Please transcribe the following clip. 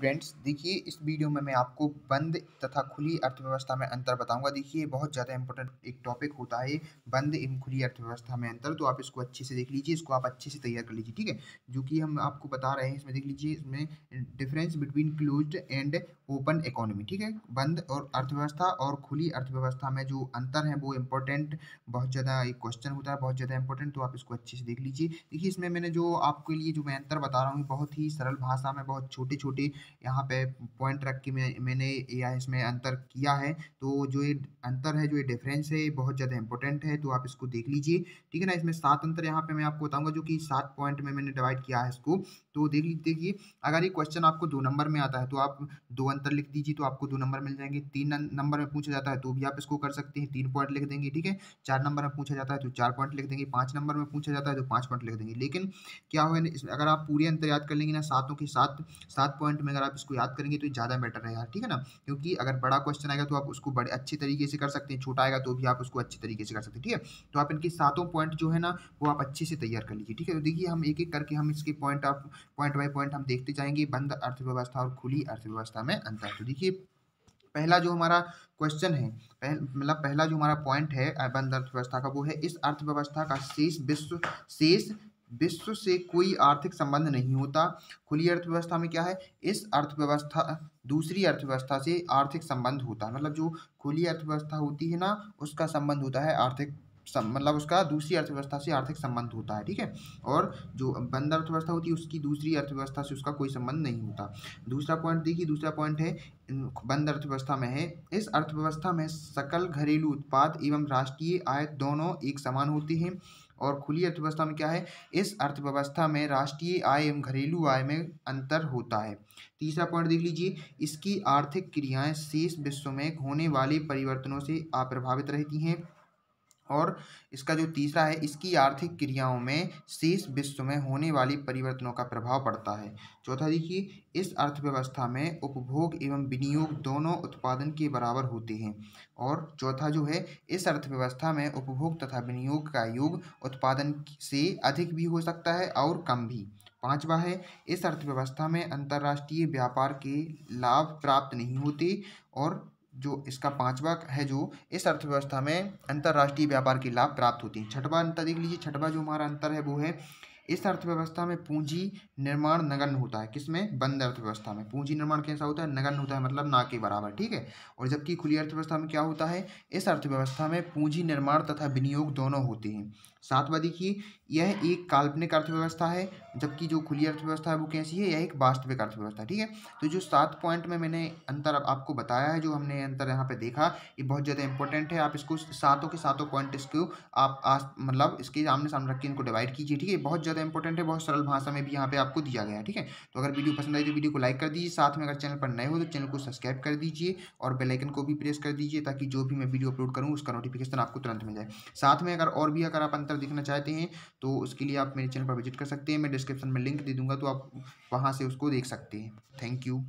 students देखिए इस video में मैं आपको बंद तथा खुली अर्थव्यवस्था में अंतर बताऊंगा देखिए बहुत ज़्यादा इंपॉर्टेंट एक टॉपिक होता है बंद एवं खुली अर्थव्यवस्था में अंतर तो आप इसको अच्छे से देख लीजिए इसको आप अच्छे से तैयार कर लीजिए ठीक है जो कि हम आपको बता रहे हैं इसमें देख लीजिए इसमें difference between close and open economy ठीक है बंद और अर्थव्यवस्था और खुली अर्थव्यवस्था में जो अंतर है वो इम्पोर्टेंट बहुत ज़्यादा एक क्वेश्चन होता है बहुत ज़्यादा इंपॉर्टेंट तो आप इसको अच्छे से देख लीजिए देखिए इसमें मैंने जो आपके लिए जो मैं अंतर बता रहा हूँ बहुत ही सरल भाषा में बहुत छोटे छोटे यहाँ पे पॉइंट रख के मैं मैंने या इसमें अंतर किया है तो जो ये अंतर है जो ये डिफरेंस है ये बहुत ज़्यादा इंपॉर्टेंट है तो आप इसको देख लीजिए ठीक है ना इसमें सात अंतर यहाँ पे मैं आपको बताऊंगा जो कि सात पॉइंट में मैंने डिवाइड किया है इसको तो देख देखिए अगर ये क्वेश्चन आपको दो नंबर में आता है तो आप दो अंतर लिख दीजिए तो आपको दो नंबर मिल जाएंगे तीन नंबर में पूछा जाता है तो भी आप इसको कर सकते हैं तीन पॉइंट लिख देंगे ठीक है चार नंबर में पूछा जाता है तो चार पॉइंट लिख देंगे पाँच नंबर में पूछा जाता है तो पाँच पॉइंट लिख देंगे लेकिन क्या हो अगर आप पूरे अंतर याद कर लेंगे ना सातों के सात सात पॉइंट में अगर आप इसको याद करेंगे तो ये ज़्यादा बेटर है यार ठीक है ना क्योंकि अगर बड़ा क्वेश्चन आएगा तो आप उसको बड़े अच्छे तरीके से कर सकते हैं छोटा आएगा तो भी आप उसको अच्छे तरीके से कर सकते हैं ठीक है तो आप इनके सातों पॉइंट जो है ना वो आप अच्छे से तैयार कर लीजिए ठीक है तो देखिए हम एक एक करके हम इसके पॉइंट आप पॉइंट बाई पॉइंट हम देखते जाएंगे बंद अर्थव्यवस्था और खुली अर्थव्यवस्था में अंतर तो देखिए पहला जो हमारा क्वेश्चन है पह, मतलब पहला जो हमारा पॉइंट है बंद अर्थव्यवस्था का वो है इस अर्थव्यवस्था का शेष विश्व शेष विश्व से कोई आर्थिक संबंध नहीं होता खुली अर्थव्यवस्था में क्या है इस अर्थव्यवस्था दूसरी अर्थव्यवस्था से आर्थिक संबंध होता है मतलब जो खुली अर्थव्यवस्था होती है ना उसका संबंध होता है आर्थिक मतलब उसका दूसरी अर्थव्यवस्था से आर्थिक संबंध होता है ठीक है और जो बंद अर्थव्यवस्था होती है उसकी दूसरी अर्थव्यवस्था से उसका कोई संबंध नहीं होता दूसरा पॉइंट देखिए दूसरा पॉइंट है बंद अर्थव्यवस्था में है इस अर्थव्यवस्था में सकल घरेलू उत्पाद एवं राष्ट्रीय आय दोनों एक समान होते हैं और खुली अर्थव्यवस्था में क्या है इस अर्थव्यवस्था में राष्ट्रीय आय एवं घरेलू आय में अंतर होता है तीसरा पॉइंट देख लीजिए इसकी आर्थिक क्रियाएं शेष विश्व में होने वाले परिवर्तनों से अप्रभावित रहती हैं और इसका जो तीसरा है इसकी आर्थिक क्रियाओं में शेष विश्व में होने वाली परिवर्तनों का प्रभाव पड़ता है चौथा देखिए इस अर्थव्यवस्था में उपभोग एवं विनियोग दोनों उत्पादन के बराबर होते हैं और चौथा जो है इस अर्थव्यवस्था में उपभोग तथा विनियोग का योग उत्पादन से अधिक भी हो सकता है और कम भी पांचवा है इस अर्थव्यवस्था में अंतर्राष्ट्रीय व्यापार के लाभ प्राप्त नहीं होते और जो इसका पांचवा है जो इस अर्थव्यवस्था में अंतर्राष्ट्रीय व्यापार के लाभ प्राप्त होते हैं छठवा अंतर देख लीजिए छठवा जो हमारा अंतर है वो है इस अर्थव्यवस्था में पूंजी निर्माण नगण्य होता है किसमें बंद अर्थव्यवस्था में पूंजी निर्माण कैसा होता है नगण्य होता है मतलब ना के बराबर ठीक है और जबकि खुली अर्थव्यवस्था में क्या होता है इस अर्थव्यवस्था में पूंजी निर्माण तथा विनियोग दोनों होते हैं सातवा देखिए यह एक काल्पनिक अर्थव्यवस्था है जबकि जो खुली अर्थव्यवस्था है वो कैसी है यह एक वास्तविक अर्थव्यवस्था ठीक है तो जो सात पॉइंट में मैंने अंतर आपको बताया है जो हमने अंतर यहाँ पे देखा ये बहुत ज़्यादा इंपॉर्टेंट है आप इसको सातों के सातों पॉइंट इसको आप मतलब इसके सामने सामने रख के इनको डिवाइड कीजिए ठीक है बहुत ज़्यादा ज़्यादा इंपॉर्टेंट है बहुत सरल भाषा में भी यहाँ पे आपको दिया गया है ठीक है तो अगर वीडियो पसंद आई तो वीडियो को लाइक कर दीजिए साथ में अगर चैनल पर नए हो तो चैनल को सब्सक्राइब कर दीजिए और बेलाइकन को भी प्रेस कर दीजिए ताकि जो भी मैं वीडियो अपलोड करूँ उसका नोटिफिकेशन आपको तुरंत मिल जाए साथ में अगर और भी अगर आप अंतर देखना चाहते हैं तो उसके लिए आप मेरे चैनल पर विजिट कर सकते हैं मैं डिस्क्रिप्शन में लिंक दे दूँगा तो आप वहाँ से उसको देख सकते हैं थैंक यू